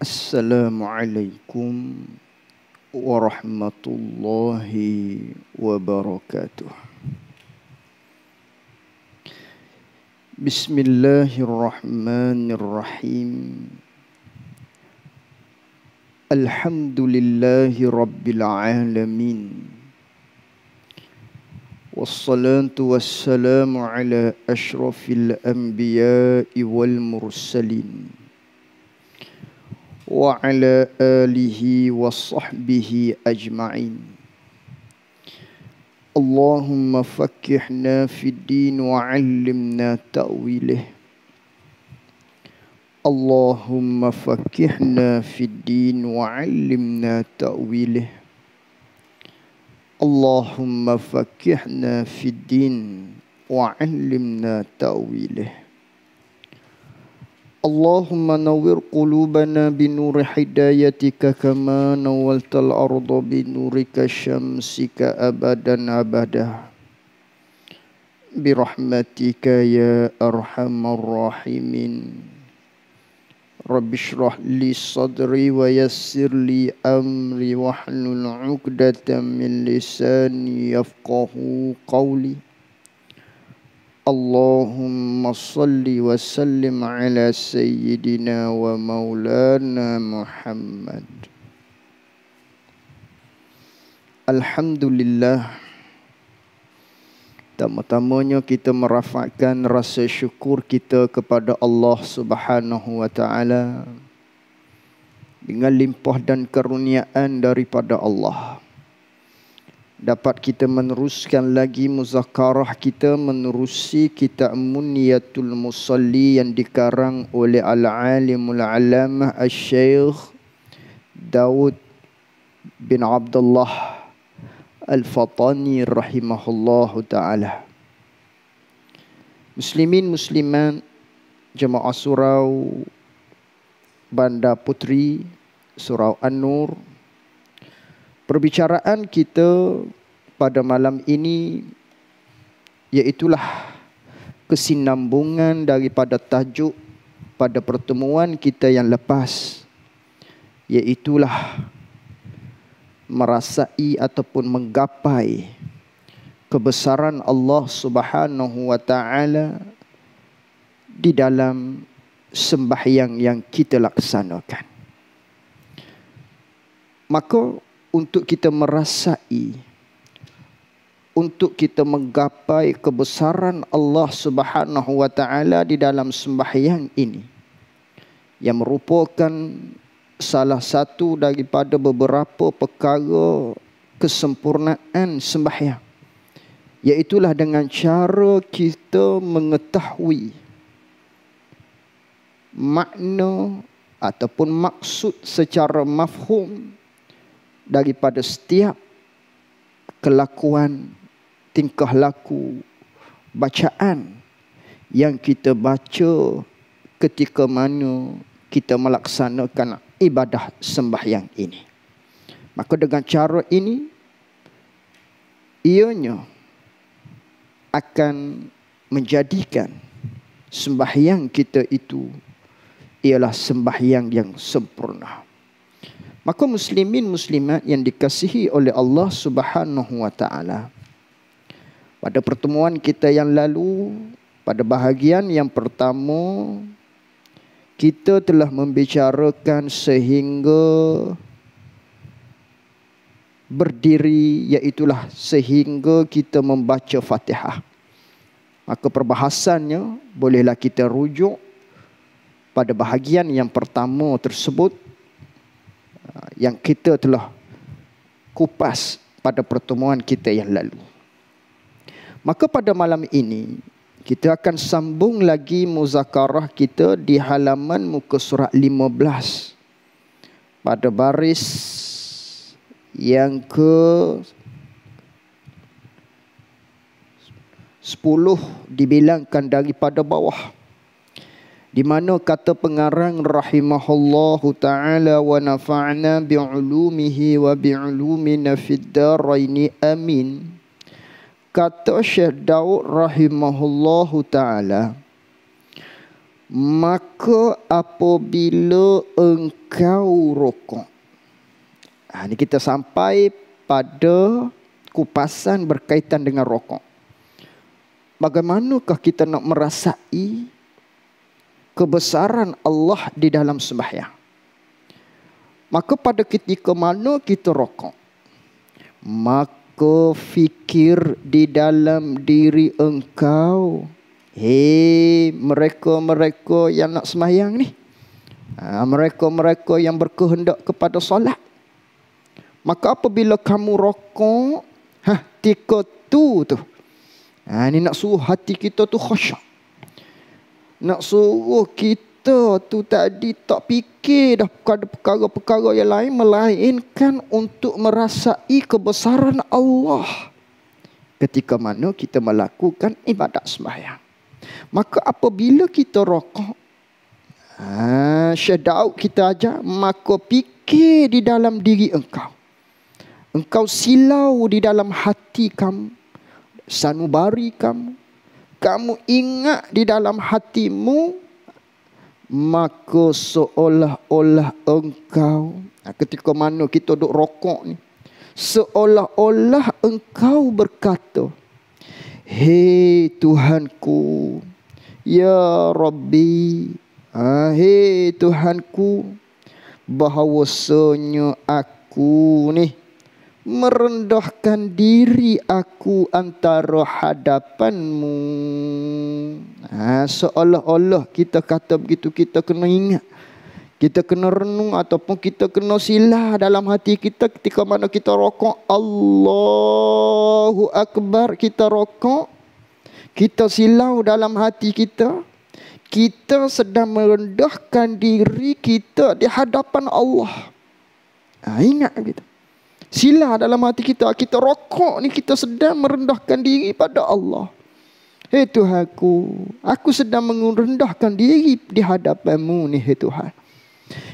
السلام عليكم ورحمه الله وبركاته بسم الله الرحمن الرحيم الحمد لله رب العالمين والصلاه والسلام على اشرف الانبياء والمرسلين وعلى آله وصحبه أجمعين اللهم فكحنا في الدين وعلمنا تأويله اللهم فكحنا في الدين وعلمنا تأويله اللهم فكحنا في الدين وعلمنا تأويله اللهم نور قلوبنا بنور هدايتك كما نولت الأرض بنورك شمسك أبدا أبدا برحمتك يا أرحم الراحمين رب اشرح لي صدري ويسر لي أمري واحلل عقدة من لساني يفقه قولي اللهم صل وسلم على Sayyidina wa محمد Muhammad. Alhamdulillah. Pertama-tamanya kita merafakkan rasa syukur kita kepada Allah Subhanahu wa taala dengan limpah dan keruniaan daripada Allah dapat kita meneruskan lagi muzakarah kita menerusi kitab Munyatul Musalli yang dikarang oleh Al-Alimul Alamah Al-Syeikh Dawud bin Abdullah Al-Fatani Rahimahullah Ta'ala Muslimin Musliman Jemaah Surau Bandar Putri Surau An-Nur perbicaraan kita pada malam ini iaitulah kesinambungan daripada tajuk pada pertemuan kita yang lepas iaitulah merasai ataupun menggapai kebesaran Allah Subhanahu wa taala di dalam sembahyang yang kita laksanakan. Maka untuk kita merasai untuk kita menggapai kebesaran Allah Subhanahu wa taala di dalam sembahyang ini yang merupakan salah satu daripada beberapa perkara kesempurnaan sembahyang iaitulah dengan cara kita mengetahui makna ataupun maksud secara mafhum daripada setiap kelakuan, tingkah laku, bacaan yang kita baca ketika mana kita melaksanakan ibadah sembahyang ini. Maka dengan cara ini, ianya akan menjadikan sembahyang kita itu ialah sembahyang yang sempurna. Maka muslimin muslimat yang dikasihi oleh Allah Subhanahu wa taala. Pada pertemuan kita yang lalu, pada bahagian yang pertama kita telah membicarakan sehingga berdiri iaitulah sehingga kita membaca Fatihah. Maka perbahasannya bolehlah kita rujuk pada bahagian yang pertama tersebut Ah, yang kita telah kupas pada pertemuan kita yang lalu. Maka pada malam ini kita akan sambung lagi muzakarah kita di halaman muka surat 15 pada baris yang ke 10 dibilangkan daripada bawah di mana kata pengarang rahimahullahu taala wa nafa'na bi'ulumihi wa bi'ulumina fid daraini amin kata Syekh Daud rahimahullahu taala maka apabila engkau rokok ha, ah, ini kita sampai pada kupasan berkaitan dengan rokok bagaimanakah kita nak merasai kebesaran Allah di dalam sembahyang. Maka pada ketika mana kita rokok, maka fikir di dalam diri engkau, hei mereka-mereka yang nak sembahyang ni, ha, mereka-mereka yang berkehendak kepada solat. Maka apabila kamu rokok, ha, tika tu tu, ha, ni nak suruh hati kita tu khosyak nak suruh kita tu tadi tak fikir dah pada perkara-perkara yang lain melainkan untuk merasai kebesaran Allah ketika mana kita melakukan ibadat sembahyang. Maka apabila kita rokok, ha, kita ajar, maka fikir di dalam diri engkau. Engkau silau di dalam hati kamu, sanubari kamu, kamu ingat di dalam hatimu maka seolah-olah engkau ketika mana kita duduk rokok ni seolah-olah engkau berkata hei tuhanku ya rabbi ha, hei tuhanku bahawasanya aku ni merendahkan diri aku antara hadapanmu. Ha, seolah-olah kita kata begitu, kita kena ingat. Kita kena renung ataupun kita kena silah dalam hati kita ketika mana kita rokok. Allahu Akbar kita rokok. Kita silau dalam hati kita. Kita sedang merendahkan diri kita di hadapan Allah. Ha, ingat kita sila dalam hati kita. Kita rokok ni kita sedang merendahkan diri pada Allah. Hei Tuhan aku, aku sedang merendahkan diri di hadapanmu ni hei Tuhan.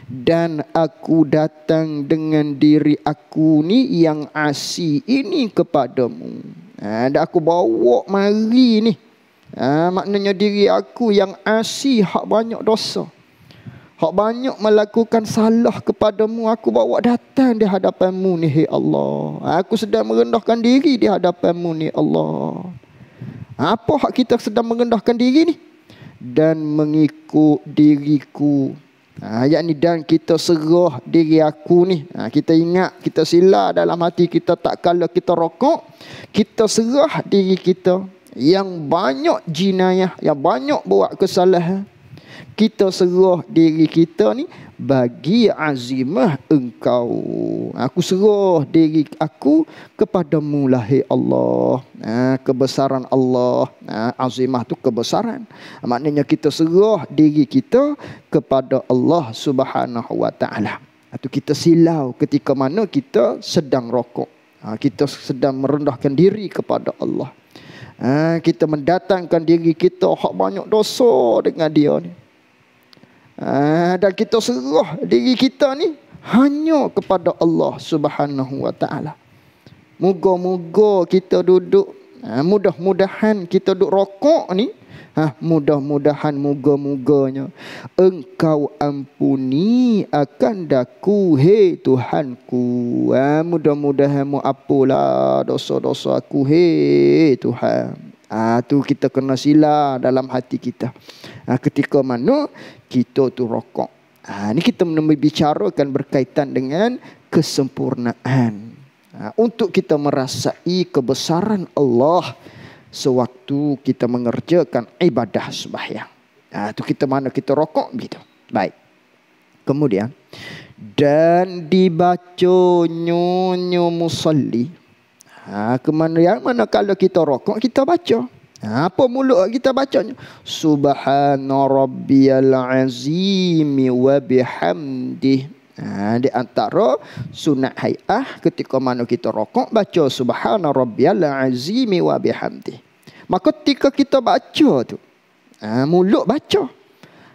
Dan aku datang dengan diri aku ni yang asi ini kepadamu. Ha, dan aku bawa mari ni. Ha, maknanya diri aku yang asi hak banyak dosa. Hak banyak melakukan salah kepadamu. Aku bawa datang di hadapanmu ni, hey Allah. Aku sedang merendahkan diri di hadapanmu ni, Allah. Apa hak kita sedang merendahkan diri ni? Dan mengikut diriku. Ha, ayat ni, dan kita serah diri aku ni. Ha, kita ingat, kita sila dalam hati kita tak kala kita rokok. Kita serah diri kita yang banyak jinayah, yang banyak buat kesalahan kita serah diri kita ni bagi azimah engkau. Aku serah diri aku kepadamu lahir Allah. Ha, kebesaran Allah. Ha, azimah tu kebesaran. Maknanya kita serah diri kita kepada Allah subhanahu wa ta'ala. Atau kita silau ketika mana kita sedang rokok. Ha, kita sedang merendahkan diri kepada Allah. kita mendatangkan diri kita hak banyak dosa dengan dia ni. Ah, dan kita serah diri kita ni hanya kepada Allah Subhanahu wa taala. Moga-moga kita duduk ah, mudah-mudahan kita duduk rokok ni ha, mudah-mudahan moga-muganya engkau ampuni akan daku he Tuhanku ha, mudah-mudahan mu apalah dosa-dosa aku he Tuhan ha, tu kita kena sila dalam hati kita Ha, ketika mana kita tu rokok. Ha, ini kita membicarakan berkaitan dengan kesempurnaan. Ha, untuk kita merasai kebesaran Allah sewaktu kita mengerjakan ibadah sembahyang. Ha, itu kita mana kita rokok begitu. Baik. Kemudian dan dibaca nyonyo musalli. Ha, kemana yang mana kalau kita rokok kita baca apa mulut kita bacanya? Subhana rabbiyal azim wa bihamdi. Ha, di antara sunat hai'ah ketika mana kita rokok baca subhana rabbiyal azim wa bihamdi. Maka ketika kita baca tu, ha, mulut baca.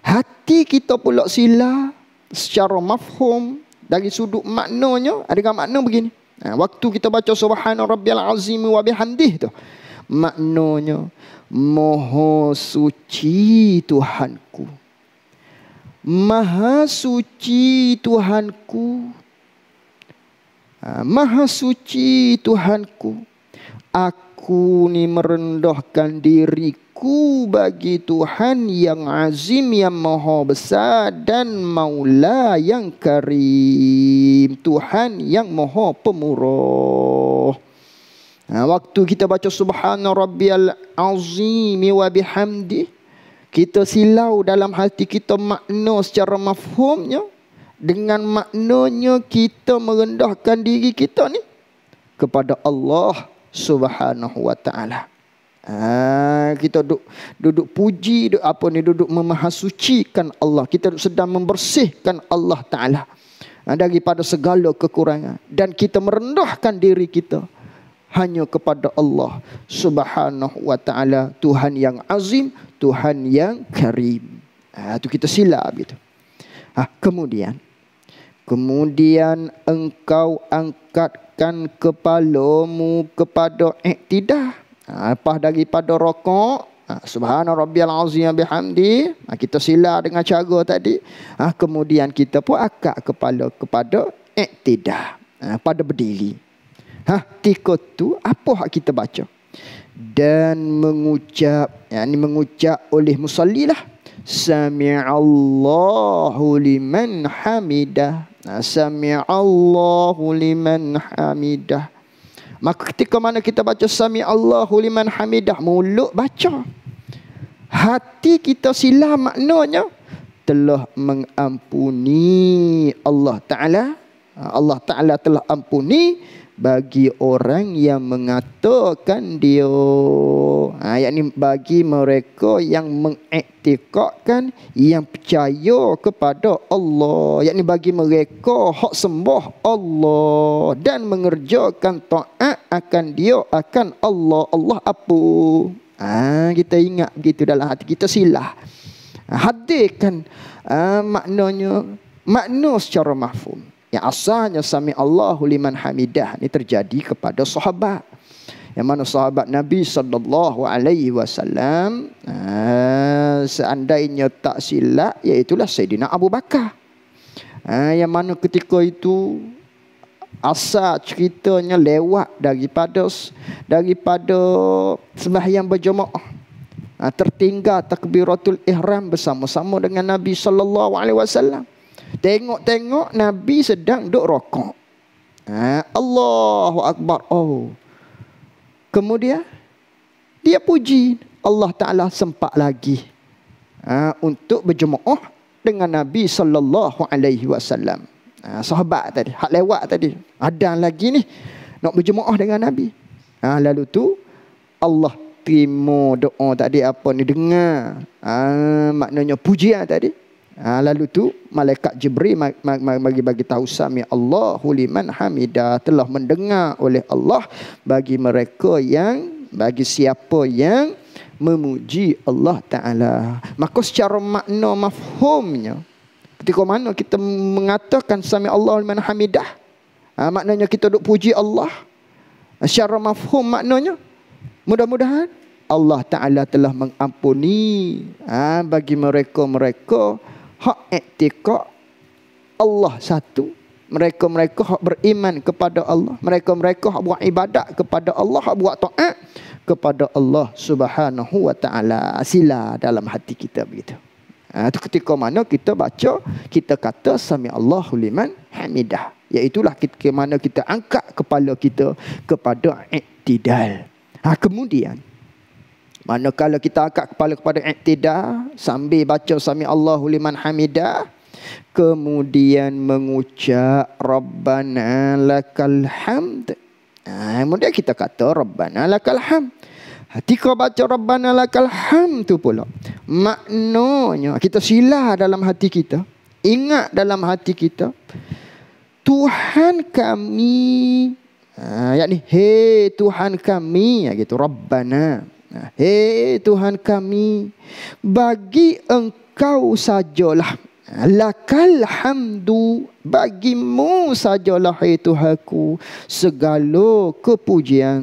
Hati kita pula sila secara mafhum dari sudut maknanya, ada makna begini. Ha, waktu kita baca subhana rabbiyal azim wa bihamdi tu maknanya Maha suci Tuhanku Maha suci Tuhanku ah, Maha suci Tuhanku Aku ni merendahkan diriku bagi Tuhan yang azim yang maha besar dan maula yang karim Tuhan yang maha pemurah Ha, waktu kita baca subhana rabbiyal azim wa bihamdi kita silau dalam hati kita makna secara mafhumnya dengan maknanya kita merendahkan diri kita ni kepada Allah Subhanahu wa taala. Ha, kita duduk duduk puji duduk apa ni duduk memahasucikan Allah. Kita sedang membersihkan Allah taala ha, daripada segala kekurangan dan kita merendahkan diri kita hanya kepada Allah Subhanahu wa taala Tuhan yang azim Tuhan yang karim. Ha tu kita silap gitu. Ha kemudian kemudian engkau angkatkan kepalamu kepada iktidal. Ha lepas daripada rokok ha, Subhanallah Rabbil Azim bihamdi. Ha, kita silap dengan cara tadi. Ha, kemudian kita pun angkat kepala kepada iktidal. Ha, pada berdiri ha tikot tu apa hak kita baca dan mengucap yakni mengucap oleh sami Allahu liman hamidah ha, sami Allahu liman hamidah maka ketika mana kita baca sami Allahu liman hamidah mulut baca hati kita silam maknanya telah mengampuni Allah taala ha, Allah taala telah ampuni bagi orang yang mengatakan dia ha, yang ini bagi mereka yang mengiktikadkan yang percaya kepada Allah yang ini bagi mereka hak sembah Allah dan mengerjakan taat akan dia akan Allah Allah apa ha, kita ingat begitu dalam hati kita silah hadirkan ha, maknanya makna secara mahfum yang asalnya sami Allahu liman hamidah ini terjadi kepada sahabat. Yang mana sahabat Nabi sallallahu alaihi wasallam ha, seandainya tak silap iaitu Sayyidina Abu Bakar. Ha, yang mana ketika itu asal ceritanya lewat daripada daripada sembahyang berjemaah ha, tertinggal takbiratul ihram bersama-sama dengan Nabi sallallahu alaihi wasallam Tengok-tengok Nabi sedang duduk rokok. Ha, Allahu Akbar. Oh. Kemudian dia puji Allah Ta'ala sempat lagi ha, untuk berjemaah dengan Nabi Sallallahu Alaihi Wasallam. Ha, sahabat tadi, hak lewat tadi. Ada lagi ni nak berjemaah dengan Nabi. Ha, lalu tu Allah terima doa tadi apa ni dengar. Ha, maknanya pujian tadi. Ha, lalu tu malaikat Jibril bagi bagi tahu sami Allahu liman hamida telah mendengar oleh Allah bagi mereka yang bagi siapa yang memuji Allah taala. Maka secara makna mafhumnya ketika mana kita mengatakan sami Allahu liman hamidah ha, maknanya kita duk puji Allah. Secara mafhum maknanya mudah-mudahan Allah taala telah mengampuni ha, bagi mereka-mereka mereka hak etikok Allah satu. Mereka-mereka hak beriman kepada Allah. Mereka-mereka hak buat ibadat kepada Allah. Hak buat ta'at kepada Allah subhanahu wa ta'ala. Sila dalam hati kita begitu. Ha, itu ketika mana kita baca, kita kata sami Allahu liman hamidah. Iaitulah ketika mana kita angkat kepala kita kepada iktidal. Ha, kemudian, Manakala kita angkat kepala kepada iktidar sambil baca sami Allahu liman hamidah kemudian mengucap rabbana lakal hamd. Nah, ha, kemudian kita kata rabbana lakal hamd. Hati kau baca rabbana lakal hamd tu pula. Maknanya kita sila dalam hati kita. Ingat dalam hati kita Tuhan kami Ha, yakni hey Tuhan kami ya gitu rabbana Hei eh, Tuhan kami, bagi engkau sajalah. Lakal hamdu bagimu sajalah hai Tuhanku segala kepujian.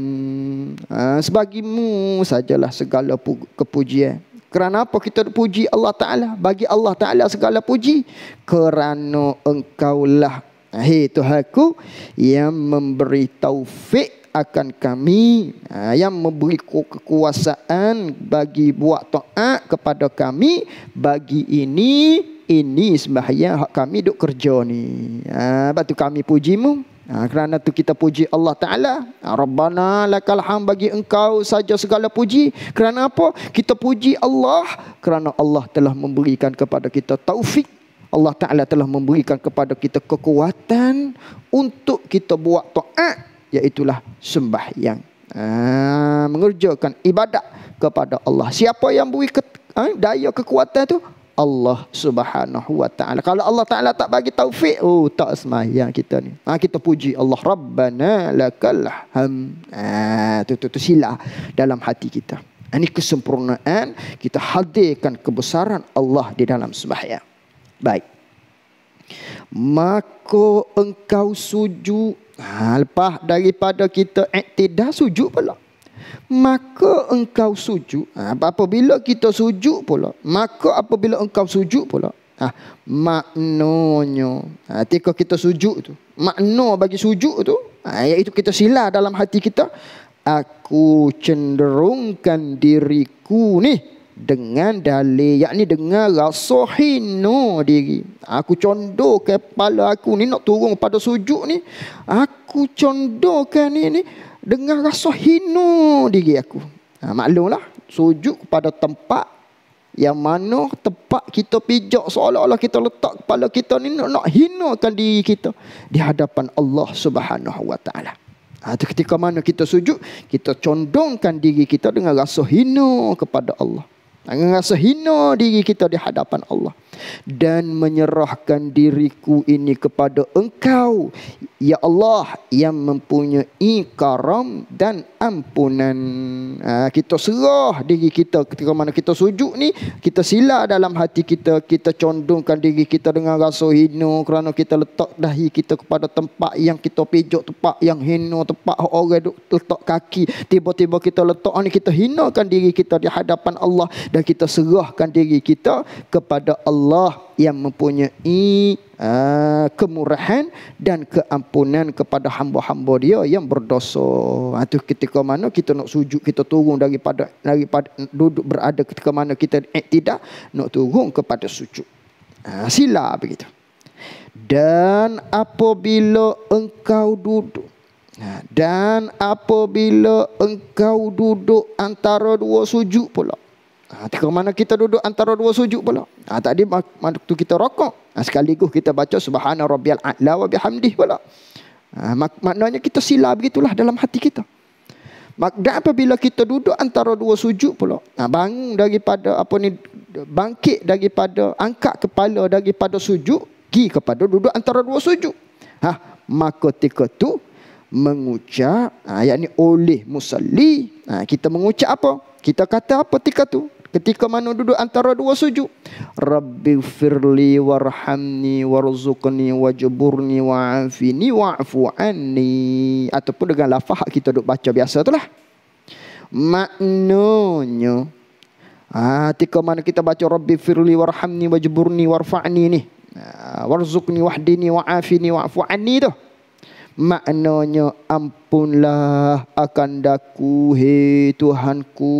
Ha, sebagimu sajalah segala pu- kepujian. Kerana apa kita puji Allah Ta'ala? Bagi Allah Ta'ala segala puji. Kerana engkau lah hai Tuhanku yang memberi taufik akan kami ha, yang memberi kekuasaan bagi buat taat kepada kami bagi ini ini sembahyang hak kami duk kerja ni. Ha batu kami pujimu. Ha, kerana tu kita puji Allah Ta'ala. Ha, Rabbana lakal ham bagi engkau saja segala puji. Kerana apa? Kita puji Allah. Kerana Allah telah memberikan kepada kita taufik. Allah Ta'ala telah memberikan kepada kita kekuatan untuk kita buat ta'at iaitulah sembahyang. Ha, mengerjakan ibadat kepada Allah. Siapa yang beri ke, ha, daya kekuatan itu? Allah Subhanahu Wa Taala. Kalau Allah Taala tak bagi taufik, oh tak sembahyang kita ni. Ha, kita puji Allah Rabbana lakal ham. Ha, tu tu tu sila dalam hati kita. Ini ha, kesempurnaan kita hadirkan kebesaran Allah di dalam sembahyang. Baik. Maka engkau sujud Ha, lepas daripada kita iktidar sujud pula. Maka engkau sujud. Ha, apabila kita sujud pula. Maka apabila engkau sujud pula. Ha, maknanya. Ha, tika kita sujud tu. Makna bagi sujud tu. Ha, iaitu kita sila dalam hati kita. Aku cenderungkan diriku ni dengan dalil yakni dengan rasuhinu diri aku condokkan kepala aku ni nak turun pada sujud ni aku condokkan ni ni dengan rasuhinu diri aku ha, maklumlah sujud kepada tempat yang mana tempat kita pijak seolah-olah kita letak kepala kita ni nak, nak hinakan diri kita di hadapan Allah Subhanahu Wa Taala. Itu ha, ketika mana kita sujud, kita condongkan diri kita dengan rasa hina kepada Allah. Dengan rasa hina diri kita di hadapan Allah dan menyerahkan diriku ini kepada engkau ya Allah yang mempunyai karam dan ampunan ha, kita serah diri kita ketika mana kita sujud ni kita sila dalam hati kita kita condongkan diri kita dengan rasa hina kerana kita letak dahi kita kepada tempat yang kita pijak tempat yang hino tempat orang duk letak kaki tiba-tiba kita letak ni kita hinakan diri kita di hadapan Allah dan kita serahkan diri kita kepada Allah Allah yang mempunyai uh, kemurahan dan keampunan kepada hamba-hamba dia yang berdosa. Itu ah, ketika mana kita nak sujud, kita turun daripada, daripada duduk berada ketika mana kita eh, tidak nak turun kepada sujud. Uh, sila begitu. Dan apabila engkau duduk. Dan apabila engkau duduk antara dua sujud pula. Ha, tak mana kita duduk antara dua sujud pula. Ha, ah, tadi waktu kita rokok. Ha, sekaligus kita baca subhana rabbiyal a'la wa bihamdih pula. Ha, maknanya kita sila begitulah dalam hati kita. Maka apabila kita duduk antara dua sujud pula. Ha, bangun daripada apa ni bangkit daripada angkat kepala daripada sujud pergi kepada duduk antara dua sujud. Ha, maka ketika tu mengucap ha, ni oleh musalli ha, kita mengucap apa? Kita kata apa ketika tu? ketika mana duduk antara dua sujud rabbi firli warhamni warzuqni wajburni wa'afini wa'fu ataupun dengan lafaz kita duk baca biasa tu lah maknunya. ah ha, ketika mana kita baca rabbi firli warhamni wajburni warfa'ni ni ha, warzuqni wahdini wa'afini wa'fu anni tu maknanya ampunlah akan daku hei Tuhanku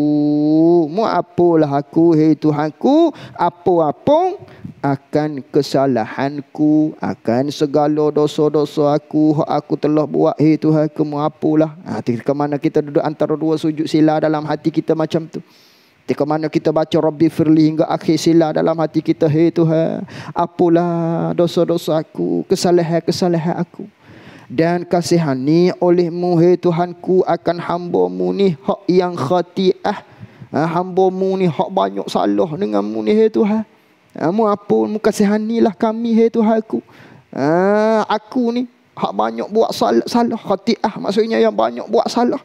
mu apalah aku hei Tuhanku apa-apa akan kesalahanku akan segala dosa-dosa aku aku telah buat hei Tuhan kamu apalah ha ke mana kita duduk antara dua sujud sila dalam hati kita macam tu Ketika mana kita baca Rabbi Firli hingga akhir sila dalam hati kita. Hei Tuhan, apalah dosa-dosa aku, kesalahan-kesalahan aku dan kasihani olehmu hei Tuhanku akan hambamu ni hak yang khati'ah. Ha, hambamu ni hak banyak salah dengan mu ni hei Tuhan. Amu ah, ha, apa mu kasihanilah kami hei Tuhanku. Ha, aku ni hak banyak buat salah, salah khati'ah maksudnya yang banyak buat salah.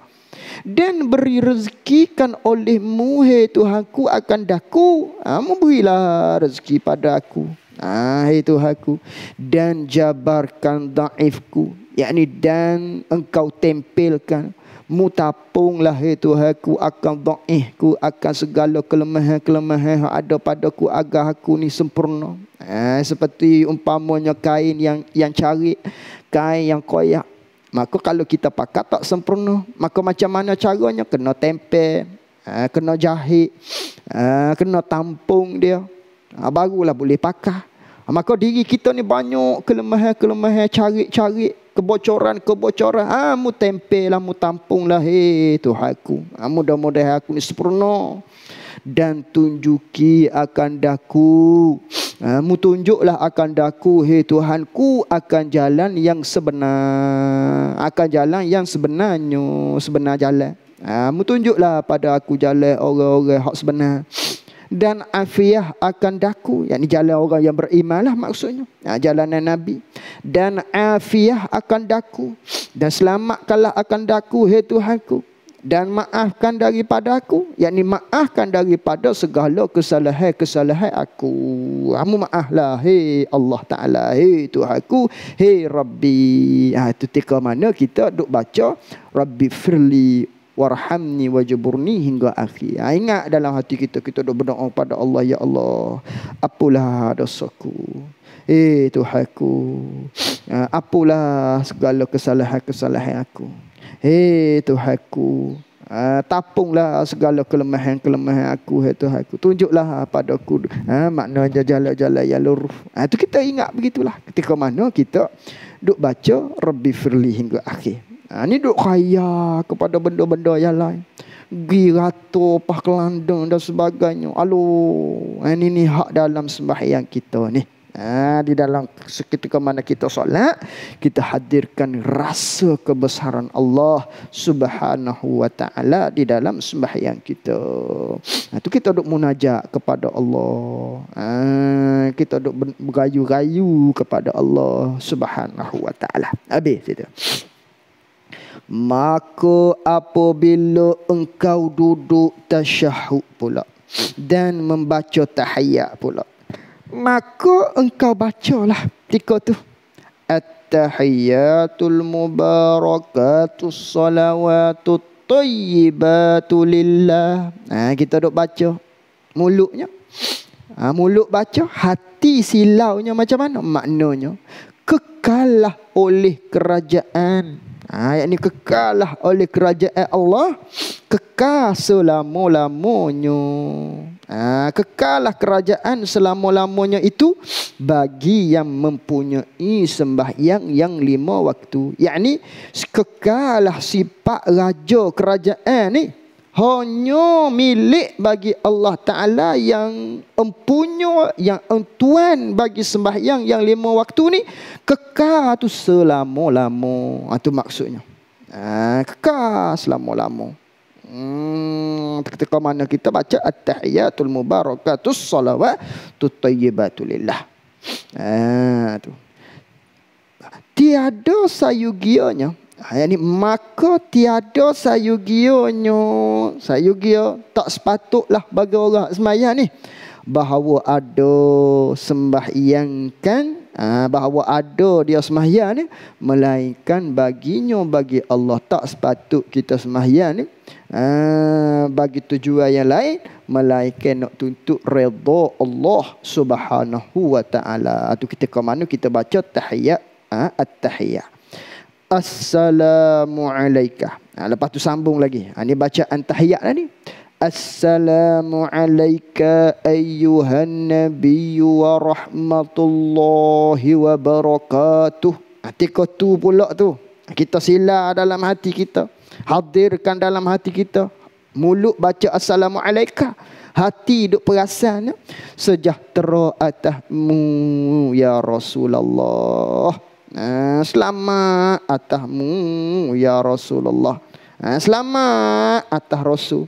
Dan beri rezekikan olehmu hei Tuhanku akan daku. Amu ha, berilah rezeki pada aku. Ah, itu aku dan jabarkan daifku yakni dan engkau tempelkan mutapunglah ya Tuhan ku akan dhaif akan segala kelemahan-kelemahan yang ada padaku agar aku ni sempurna eh, seperti umpamanya kain yang yang cari kain yang koyak maka kalau kita pakai tak sempurna maka macam mana caranya kena tempel eh, kena jahit eh, kena tampung dia eh, barulah boleh pakai Ah, maka diri kita ni banyak kelemahan-kelemahan cari-cari kebocoran-kebocoran. Amu ah, tempel lah, mu tampung lah. Hei Tuhan aku. Ah, mudah-mudahan aku ni sempurna. Dan tunjuki akan daku. Ah, mu tunjuklah akan daku. Hei Tuhanku akan jalan yang sebenar. Akan jalan yang sebenarnya. Sebenar jalan. Ah, mu tunjuklah pada aku jalan orang-orang hak sebenar dan afiah akan daku. Yang ini jalan orang yang beriman lah maksudnya. Ha, jalanan Nabi. Dan afiah akan daku. Dan selamatkanlah akan daku, hei Tuhanku. Dan maafkan daripada aku. Yang ini maafkan daripada segala kesalahan-kesalahan aku. Kamu maaflah, hei Allah Ta'ala, hei Tuhanku, hei Rabbi. Ha, itu tika mana kita duduk baca, Rabbi Firli warhamni wajiburni hingga akhir. Ha, ingat dalam hati kita kita doa berdoa pada Allah ya Allah. Apalah dosaku. Eh Tuhanku. Ha, apalah segala kesalahan-kesalahan aku. Eh Tuhanku. Uh, tapunglah segala kelemahan-kelemahan aku hai Tuhan aku tunjuklah pada aku ha, uh, maknanya jalan-jalan yang lurus ha, itu kita ingat begitulah ketika mana kita duk baca rabbi firli hingga akhir ini ha, duk kaya kepada benda-benda yang lain. Gi rato, pahkelandeng dan sebagainya. Alu, ini ha, ni hak dalam sembahyang kita ni. Ha, di dalam seketika mana kita solat, kita hadirkan rasa kebesaran Allah Subhanahu wa taala di dalam sembahyang kita. Ha, tu kita duk munajak kepada Allah. Ha, kita duk bergayu-gayu kepada Allah Subhanahu wa taala. Habis itu maka apabila engkau duduk tasyahud pula dan membaca tahiyat pula maka engkau bacalah ketika tu at-tahiyatul mubarakatus salawatut tayyibatu lillah ha, kita duk baca mulutnya ha, mulut baca hati silaunya macam mana maknanya kekalah oleh kerajaan Ha, yang ini kekalah oleh kerajaan Allah. Kekal selama-lamanya. Ha, kekalah kerajaan selama-lamanya itu. Bagi yang mempunyai sembahyang yang lima waktu. Yang ini kekalah sifat raja kerajaan ini hanya milik bagi Allah Ta'ala yang empunya, yang entuan bagi sembahyang yang lima waktu ni kekal tu selama-lama. Itu ah, ha, maksudnya. Ha, kekal selama-lama. Hmm, ketika mana kita baca at-tahiyatul mubarakatus salawat tutayyibatul Ha, ah, tu. Tiada sayugianya. Ha, Ayat ha, ni maka tiada sayugionyo sayugio tak sepatutlah bagi orang sembahyang ni bahawa ada sembahyang kan ha, bahawa ada dia sembahyang ni melainkan baginya bagi Allah tak sepatut kita sembahyang ni ha, bagi tujuan yang lain melainkan nak tuntut redha Allah Subhanahu wa taala. Atu kita ke mana kita baca tahiyat at-tahiyat. Assalamualaikum. Ha, lepas tu sambung lagi. Ha, ini bacaan tahiyat lah ni. Assalamualaikum ayuhan nabiyyu wa rahmatullahi wa barakatuh. Hati tu pula tu. Ha, kita sila dalam hati kita. Hadirkan dalam hati kita. Mulut baca Assalamualaikum. Hati duk perasan. Sejahtera atasmu ya Rasulullah. Ha, selamat atasmu ya Rasulullah. Ha, selamat atas Rasul.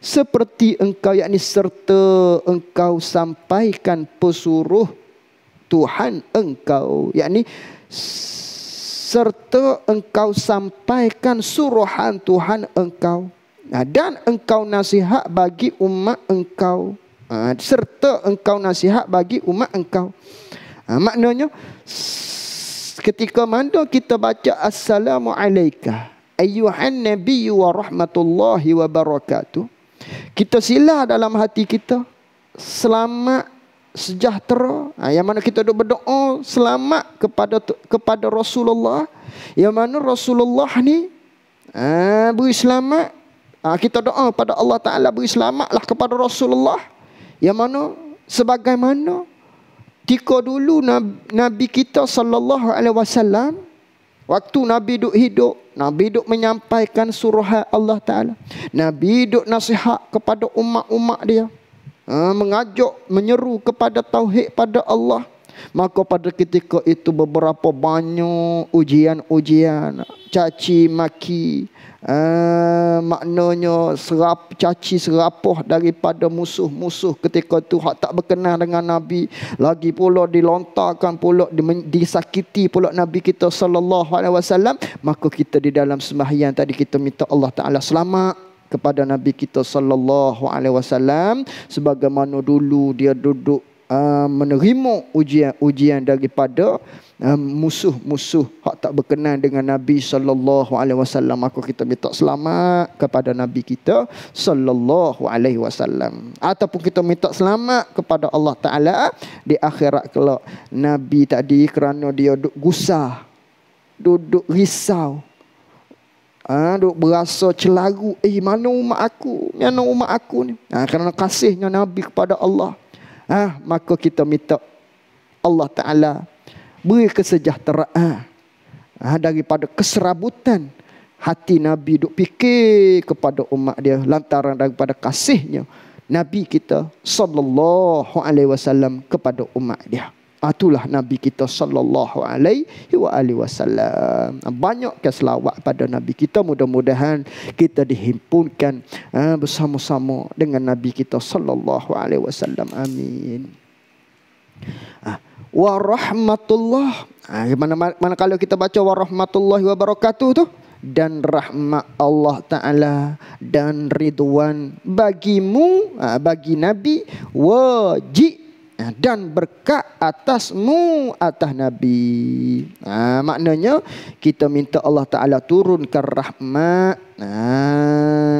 Seperti engkau yakni serta engkau sampaikan pesuruh Tuhan engkau yakni serta engkau sampaikan suruhan Tuhan engkau ha, dan engkau nasihat bagi umat engkau serta engkau nasihat bagi umat engkau maknanya ketika mana kita baca assalamu alayka Ayuhan nabi wa rahmatullahi wa barakatuh kita silah dalam hati kita selamat sejahtera ha, yang mana kita duk berdoa selamat kepada kepada Rasulullah yang mana Rasulullah ni ha, beri selamat ha, kita doa kepada Allah Taala beri selamatlah kepada Rasulullah yang mana sebagaimana Tiko dulu Nabi kita sallallahu alaihi wasallam waktu Nabi duk hidup, Nabi duk menyampaikan surah Allah Taala. Nabi duk nasihat kepada umat-umat dia. Ha, mengajak, menyeru kepada tauhid pada Allah. Maka pada ketika itu beberapa banyak ujian-ujian. Caci maki. Uh, maknanya serap, caci serapoh daripada musuh-musuh ketika itu. Hak tak berkenan dengan Nabi. Lagi pula dilontarkan pula. Disakiti pula Nabi kita sallallahu alaihi wasallam. Maka kita di dalam sembahyang tadi kita minta Allah Ta'ala selamat kepada Nabi kita sallallahu alaihi wasallam sebagaimana dulu dia duduk Uh, menerima ujian-ujian daripada uh, musuh-musuh hak tak berkenan dengan Nabi sallallahu alaihi wasallam maka kita minta selamat kepada Nabi kita sallallahu alaihi wasallam ataupun kita minta selamat kepada Allah taala di akhirat kelak Nabi tadi kerana dia duduk gusah duduk risau Ah, ha, duk berasa celagu. Eh, mana umat aku? Mana umat aku ni? Ha, kerana kasihnya Nabi kepada Allah ha, maka kita minta Allah Ta'ala beri kesejahteraan ha? ha, daripada keserabutan hati Nabi duk fikir kepada umat dia lantaran daripada kasihnya Nabi kita sallallahu alaihi wasallam kepada umat dia. Itulah Nabi kita sallallahu alaihi wa alihi wasallam. Banyak keselawat pada Nabi kita. Mudah-mudahan kita dihimpunkan eh, bersama-sama dengan Nabi kita sallallahu alaihi wasallam. Amin. Ah, wa rahmatullah. Ah, Mana, kalau kita baca wa rahmatullahi wa barakatuh tu? dan rahmat Allah Ta'ala dan ridwan bagimu, ah, bagi Nabi wajib Ah, dan berkat atasmu atas Nabi. Ha, maknanya kita minta Allah Ta'ala turunkan rahmat. Ha,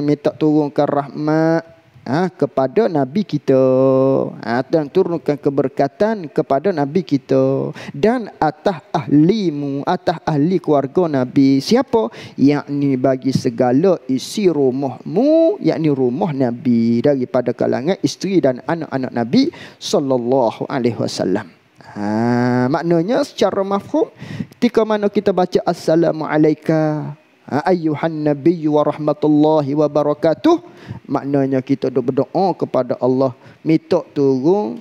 minta turunkan rahmat ha, kepada Nabi kita ha, dan turunkan keberkatan kepada Nabi kita dan atas ahlimu atas ahli keluarga Nabi siapa yakni bagi segala isi rumahmu yakni rumah Nabi daripada kalangan isteri dan anak-anak Nabi sallallahu alaihi wasallam Ha, maknanya secara mafhum ketika mana kita baca assalamualaikum Ha, ayyuhan Nabi wa rahmatullahi wa barakatuh maknanya kita duk berdoa kepada Allah minta turun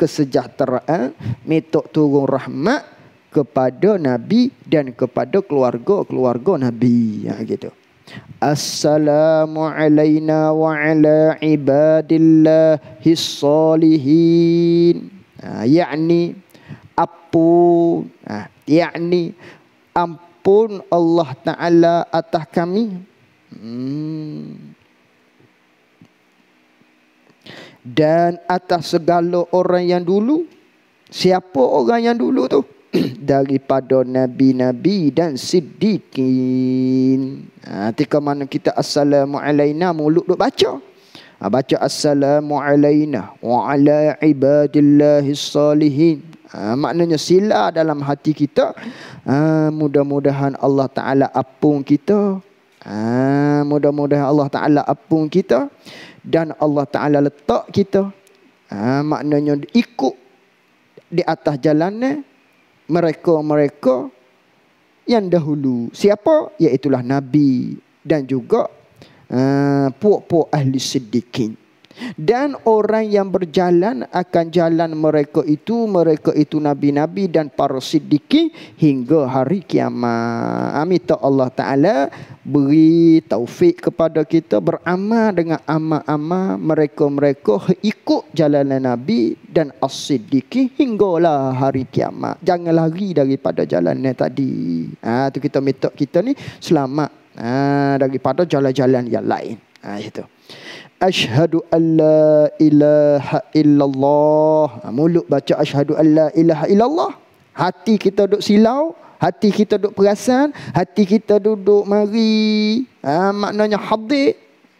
kesejahteraan minta turun rahmat kepada nabi dan kepada keluarga-keluarga nabi ya gitu Assalamu alayna wa ala ibadillah salihin ha, yakni apu ha, yakni ampun pun Allah Ta'ala atas kami. Hmm. Dan atas segala orang yang dulu. Siapa orang yang dulu tu? daripada nabi-nabi dan siddiqin. Ha, tika mana kita assalamu alaina mulut duk baca. Ha, baca assalamu alaina ibadillahis salihin. Ah, maknanya sila dalam hati kita ha, mudah-mudahan Allah taala apung kita ha, mudah-mudahan Allah taala apung kita dan Allah taala letak kita ha, maknanya ikut di atas jalannya mereka-mereka yang dahulu siapa iaitu nabi dan juga uh, puak-puak ahli sedikit dan orang yang berjalan akan jalan mereka itu mereka itu nabi-nabi dan para siddiqi hingga hari kiamat amin ta Allah taala beri taufik kepada kita beramal dengan amal-amal mereka-mereka ikut jalan nabi dan as-siddiqi lah hari kiamat jangan lari daripada jalannya tadi ah ha, tu kita minta kita ni selamat ha, daripada jalan-jalan yang lain ah ha, itu asyhadu alla ilaha illallah. Ha, mulut baca asyhadu alla ilaha illallah. Hati kita duduk silau, hati kita duduk perasan, hati kita duduk mari. Ha, maknanya hadir,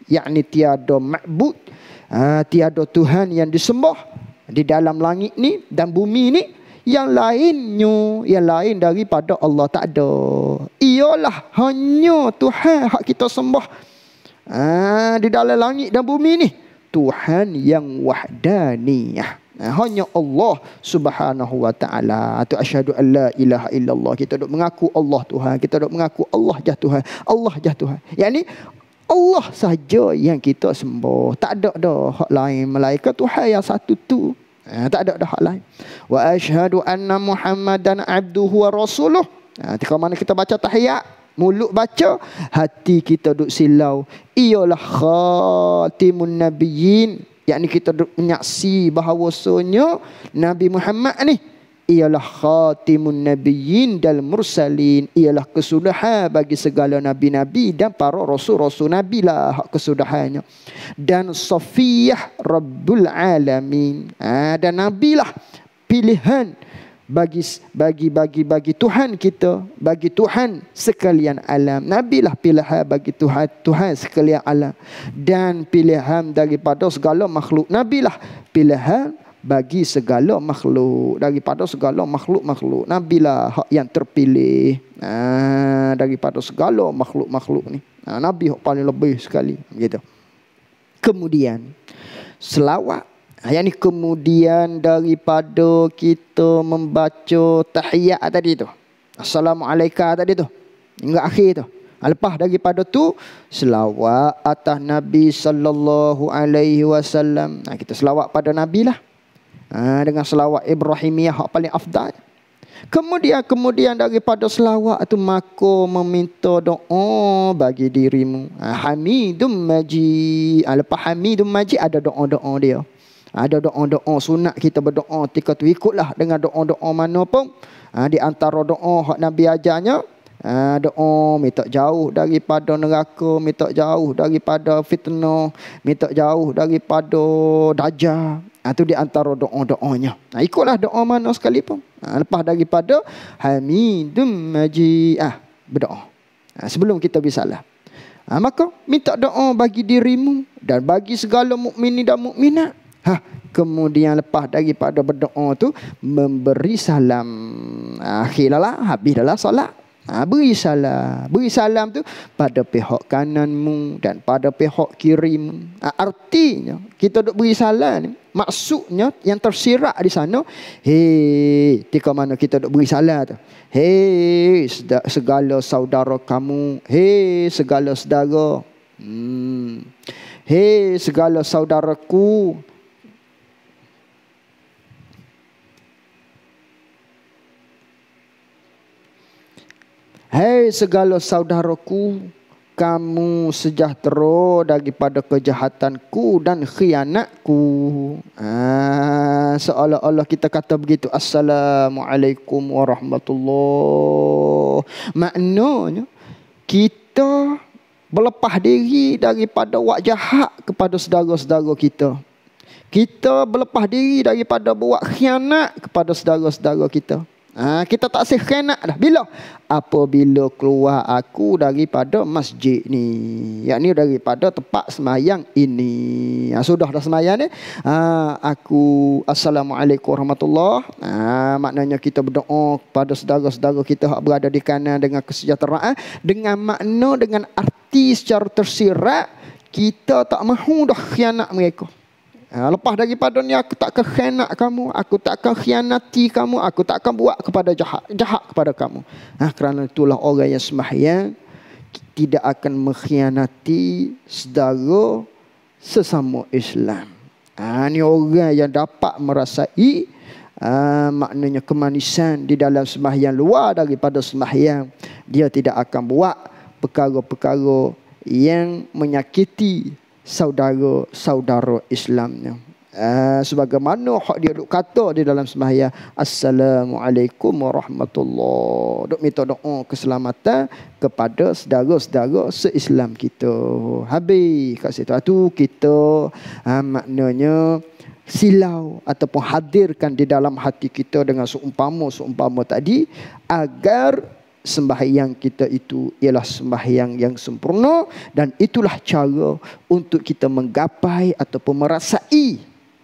yakni tiada ma'bud. Ha, tiada Tuhan yang disembah di dalam langit ni dan bumi ni yang lainnya yang lain daripada Allah tak ada. Iyalah hanya Tuhan hak kita sembah. Ah di dalam langit dan bumi ni Tuhan yang wahdaniyah ha, hanya Allah subhanahu wa taala atau asyhadu alla ilaha illallah kita dok mengaku Allah Tuhan kita dok mengaku Allah jah Tuhan Allah jah Tuhan yakni Allah saja yang kita sembah tak ada dah hak lain malaikat Tuhan yang satu tu ha, tak ada dah hak lain wa asyhadu anna muhammadan abduhu wa rasuluh ha, mana kita baca tahiyat Mulut baca, hati kita duduk silau. Iyalah khatimun nabiyin. Yang ni kita duduk menyaksi bahawa bahawasanya Nabi Muhammad ni. Ialah khatimun nabiyyin dal mursalin ialah kesudahan bagi segala nabi-nabi dan para rasul-rasul nabi lah kesudahannya dan safiyah rabbul alamin ha, dan lah pilihan bagi bagi bagi bagi Tuhan kita, bagi Tuhan sekalian alam. Nabi lah pilihan bagi Tuhan, Tuhan sekalian alam. Dan pilihan daripada segala makhluk. Nabi lah pilihan bagi segala makhluk. Daripada segala makhluk-makhluk. Nabi lah yang terpilih. Nah, ha, daripada segala makhluk-makhluk ni. Nah, ha, Nabi yang paling lebih sekali. Gitu. Kemudian, selawat yang ni kemudian daripada kita membaca tahiyat tadi tu. Assalamualaikum tadi tu. Hingga akhir tu. Lepas daripada tu selawat atas Nabi sallallahu alaihi wasallam. Nah kita selawat pada Nabi lah. Ha, dengan selawat Ibrahimiyah hak paling afdal. Kemudian kemudian daripada selawat tu mako meminta doa bagi dirimu. Ha, hamidum majid. Ha, lepas Hamidum majid ada doa-doa dia ada ah, doa-doa sunat kita berdoa ketika tu ikutlah dengan doa-doa mana pun ha, ah, di antara doa hak nabi ajarnya ha, doa minta jauh daripada neraka minta jauh daripada fitnah minta jauh daripada dajjal ha, itu di antara doa-doanya ha, ikutlah doa mana sekalipun ha, lepas daripada hamidum majid ah berdoa ha, sebelum kita bersalah Ha, maka minta doa bagi dirimu dan bagi segala mukmini dan mukminat Ha, kemudian lepas daripada berdoa tu memberi salam. Ha, akhirlah lah, habis dah solat. Ha, beri salam. Beri salam tu pada pihak kananmu dan pada pihak kirimu. Ha, artinya kita duk beri salam ni maksudnya yang tersirat di sana, hey, tika mana kita duk beri salam tu. Hey, segala saudara kamu, hey, segala saudara. Hmm. Hey, segala saudaraku. Hei segala saudaraku, kamu sejahtera daripada kejahatanku dan khianatku. Ah, seolah-olah kita kata begitu. Assalamualaikum warahmatullahi Maknanya, kita berlepas diri daripada wak jahat kepada saudara-saudara kita. Kita berlepas diri daripada buat khianat kepada saudara-saudara kita. Ha, kita tak sih kena dah. Bila? Apabila keluar aku daripada masjid ni. Yang ni daripada tempat semayang ini. Ha, sudah dah semayang ni. Ha, aku Assalamualaikum warahmatullahi wabarakatuh. Ha, maknanya kita berdoa kepada saudara-saudara kita yang berada di kanan dengan kesejahteraan. Dengan makna, dengan arti secara tersirat. Kita tak mahu dah khianat mereka. Ha, lepas daripada ni aku tak akan khianat kamu. Aku tak akan khianati kamu. Aku tak akan buat kepada jahat, jahat kepada kamu. Ha, kerana itulah orang yang sembahyang. Tidak akan mengkhianati sedara sesama Islam. Ha, ini orang yang dapat merasai ha, maknanya kemanisan di dalam sembahyang luar daripada sembahyang. Dia tidak akan buat perkara-perkara yang menyakiti saudara-saudara Islamnya. Uh, sebagaimana hak dia duk kata di dalam sembahyang assalamualaikum warahmatullahi duk minta doa keselamatan kepada saudara-saudara seislam kita habis kat situ tu kita uh, maknanya silau ataupun hadirkan di dalam hati kita dengan seumpama seumpama tadi agar sembahyang kita itu ialah sembahyang yang sempurna dan itulah cara untuk kita menggapai atau merasai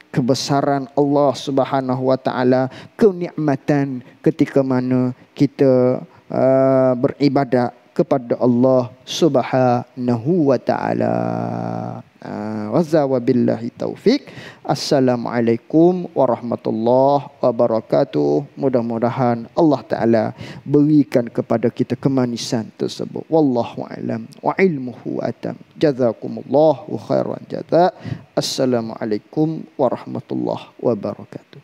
kebesaran Allah Subhanahu wa taala, kenikmatan ketika mana kita uh, beribadah kepada Allah Subhanahu wa taala. Ah, Wazza wa billahi taufik. Assalamualaikum warahmatullahi wabarakatuh. Mudah-mudahan Allah taala berikan kepada kita kemanisan tersebut. Wallahu alam wa ilmuhu atam. Jazakumullahu khairan jazak. Assalamualaikum warahmatullahi wabarakatuh.